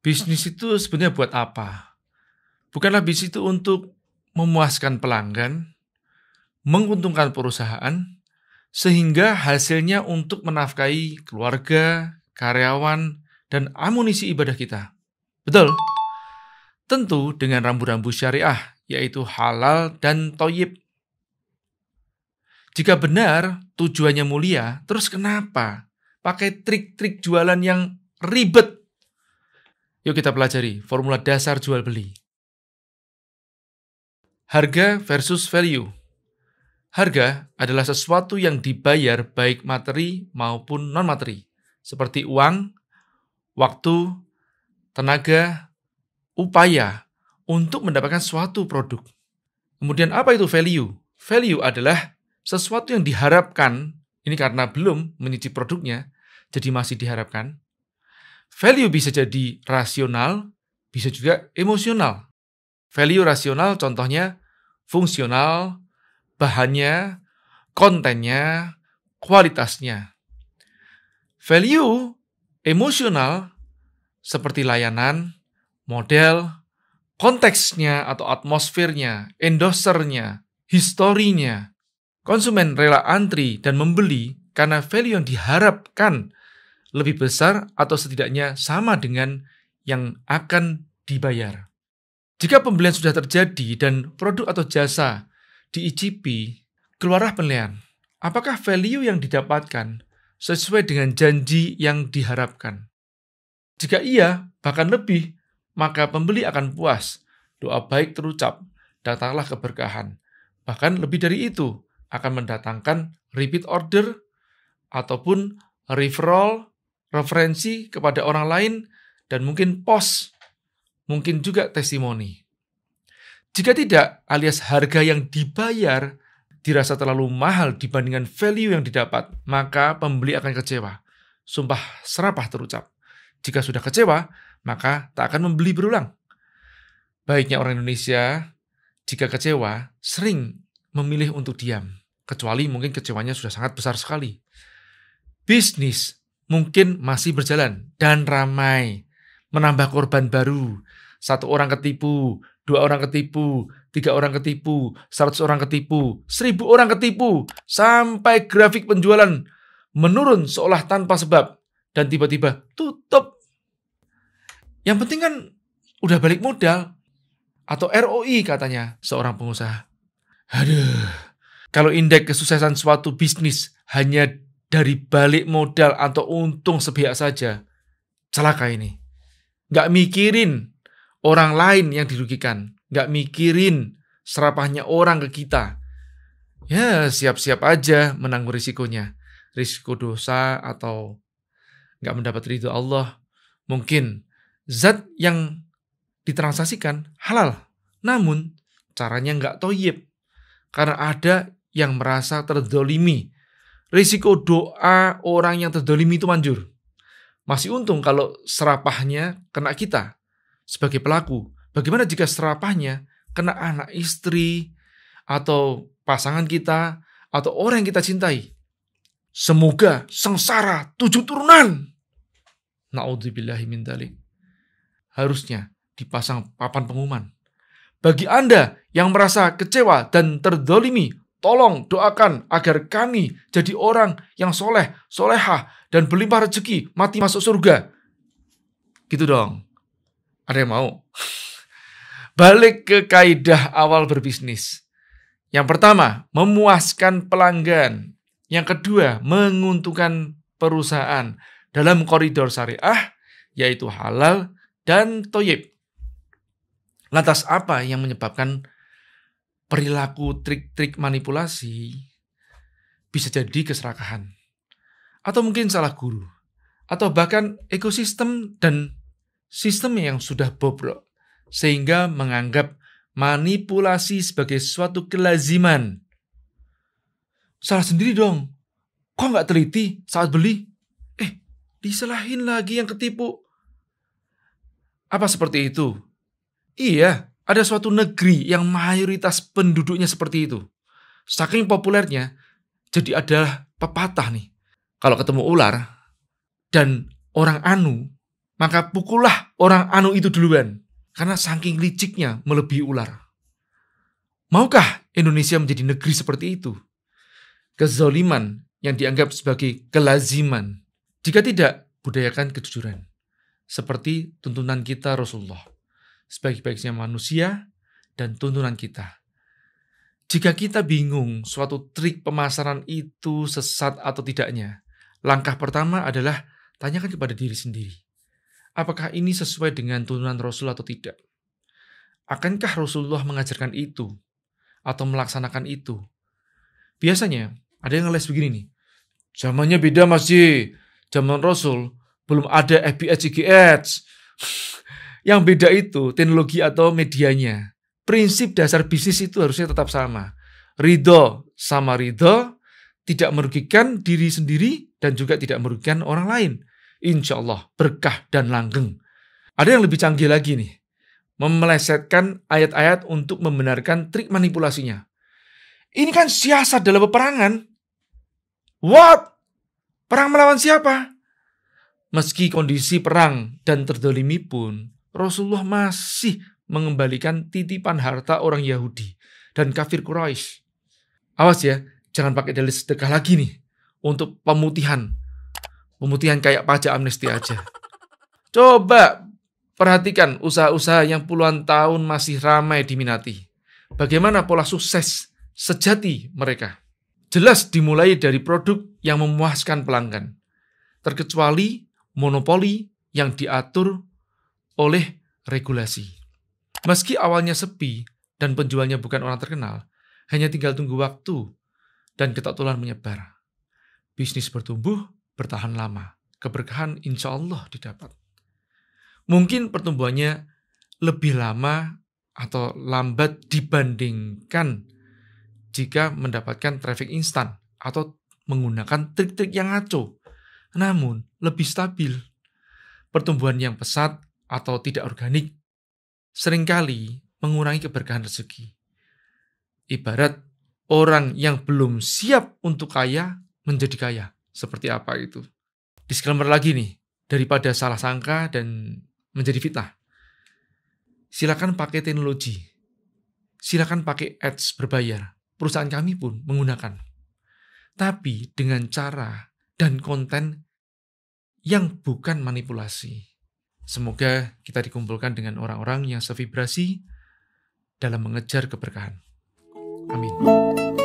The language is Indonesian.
bisnis itu sebenarnya buat apa? Bukanlah bisnis itu untuk memuaskan pelanggan, menguntungkan perusahaan, sehingga hasilnya untuk menafkahi keluarga, karyawan, dan amunisi ibadah kita. Betul? Tentu dengan rambu-rambu syariah, yaitu halal dan toyib. Jika benar tujuannya mulia, terus kenapa pakai trik-trik jualan yang ribet Yuk kita pelajari formula dasar jual beli. Harga versus value. Harga adalah sesuatu yang dibayar baik materi maupun non-materi, seperti uang, waktu, tenaga, upaya untuk mendapatkan suatu produk. Kemudian apa itu value? Value adalah sesuatu yang diharapkan, ini karena belum menyicip produknya, jadi masih diharapkan, Value bisa jadi rasional, bisa juga emosional. Value rasional contohnya fungsional, bahannya, kontennya, kualitasnya. Value emosional seperti layanan, model, konteksnya atau atmosfernya, endosernya, historinya. Konsumen rela antri dan membeli karena value yang diharapkan lebih besar atau setidaknya sama dengan yang akan dibayar. Jika pembelian sudah terjadi dan produk atau jasa diicipi, keluarlah penilaian. Apakah value yang didapatkan sesuai dengan janji yang diharapkan? Jika iya, bahkan lebih, maka pembeli akan puas. Doa baik terucap, datanglah keberkahan. Bahkan lebih dari itu, akan mendatangkan repeat order ataupun referral referensi kepada orang lain, dan mungkin pos, mungkin juga testimoni. Jika tidak, alias harga yang dibayar dirasa terlalu mahal dibandingkan value yang didapat, maka pembeli akan kecewa. Sumpah serapah terucap. Jika sudah kecewa, maka tak akan membeli berulang. Baiknya orang Indonesia, jika kecewa, sering memilih untuk diam. Kecuali mungkin kecewanya sudah sangat besar sekali. Bisnis mungkin masih berjalan dan ramai. Menambah korban baru. Satu orang ketipu, dua orang ketipu, tiga orang ketipu, seratus orang ketipu, seribu orang ketipu. Sampai grafik penjualan menurun seolah tanpa sebab. Dan tiba-tiba tutup. Yang penting kan udah balik modal. Atau ROI katanya seorang pengusaha. Aduh, kalau indeks kesuksesan suatu bisnis hanya dari balik modal atau untung sepihak saja, celaka ini. Gak mikirin orang lain yang dirugikan. Gak mikirin serapahnya orang ke kita. Ya, siap-siap aja menanggung risikonya. Risiko dosa atau gak mendapat ridho Allah. Mungkin zat yang ditransaksikan halal. Namun, caranya gak toyib. Karena ada yang merasa terdolimi risiko doa orang yang terdolimi itu manjur. Masih untung kalau serapahnya kena kita sebagai pelaku. Bagaimana jika serapahnya kena anak istri atau pasangan kita atau orang yang kita cintai? Semoga sengsara tujuh turunan. Na'udzubillahi min Harusnya dipasang papan pengumuman. Bagi Anda yang merasa kecewa dan terdolimi Tolong doakan agar kami jadi orang yang soleh, soleha, dan berlimpah rezeki, mati masuk surga. Gitu dong. Ada yang mau? Balik ke kaidah awal berbisnis. Yang pertama, memuaskan pelanggan. Yang kedua, menguntungkan perusahaan dalam koridor syariah, yaitu halal dan toyib. Lantas apa yang menyebabkan perilaku trik-trik manipulasi bisa jadi keserakahan atau mungkin salah guru atau bahkan ekosistem dan sistem yang sudah bobrok sehingga menganggap manipulasi sebagai suatu kelaziman. Salah sendiri dong. Kok nggak teliti saat beli? Eh, diselahin lagi yang ketipu. Apa seperti itu? Iya, ada suatu negeri yang mayoritas penduduknya seperti itu. Saking populernya, jadi ada pepatah nih. Kalau ketemu ular dan orang anu, maka pukullah orang anu itu duluan. Karena saking liciknya melebihi ular. Maukah Indonesia menjadi negeri seperti itu? Kezoliman yang dianggap sebagai kelaziman. Jika tidak, budayakan kejujuran. Seperti tuntunan kita Rasulullah sebaik-baiknya manusia dan tuntunan kita. Jika kita bingung suatu trik pemasaran itu sesat atau tidaknya, langkah pertama adalah tanyakan kepada diri sendiri. Apakah ini sesuai dengan tuntunan Rasul atau tidak? Akankah Rasulullah mengajarkan itu atau melaksanakan itu? Biasanya ada yang ngeles begini nih. Zamannya beda Mas Zaman Rasul belum ada FBS, GGS. Yang beda itu teknologi atau medianya. Prinsip dasar bisnis itu harusnya tetap sama. Ridho sama ridho, tidak merugikan diri sendiri dan juga tidak merugikan orang lain. Insya Allah berkah dan langgeng. Ada yang lebih canggih lagi nih. Memelesetkan ayat-ayat untuk membenarkan trik manipulasinya. Ini kan siasat dalam peperangan. What? Perang melawan siapa? Meski kondisi perang dan terdolimi pun, Rasulullah masih mengembalikan titipan harta orang Yahudi dan kafir Quraisy. Awas ya, jangan pakai dalil sedekah lagi nih untuk pemutihan. Pemutihan kayak pajak amnesti aja. Coba perhatikan usaha-usaha yang puluhan tahun masih ramai diminati. Bagaimana pola sukses sejati mereka? Jelas dimulai dari produk yang memuaskan pelanggan, terkecuali monopoli yang diatur oleh regulasi. Meski awalnya sepi dan penjualnya bukan orang terkenal, hanya tinggal tunggu waktu dan tulang menyebar. Bisnis bertumbuh, bertahan lama. Keberkahan insya Allah didapat. Mungkin pertumbuhannya lebih lama atau lambat dibandingkan jika mendapatkan traffic instan atau menggunakan trik-trik yang ngaco. Namun, lebih stabil. Pertumbuhan yang pesat atau tidak organik seringkali mengurangi keberkahan rezeki. Ibarat orang yang belum siap untuk kaya menjadi kaya. Seperti apa itu? Disclaimer lagi nih, daripada salah sangka dan menjadi fitnah. Silakan pakai teknologi. Silakan pakai ads berbayar. Perusahaan kami pun menggunakan. Tapi dengan cara dan konten yang bukan manipulasi. Semoga kita dikumpulkan dengan orang-orang yang sevibrasi dalam mengejar keberkahan. Amin.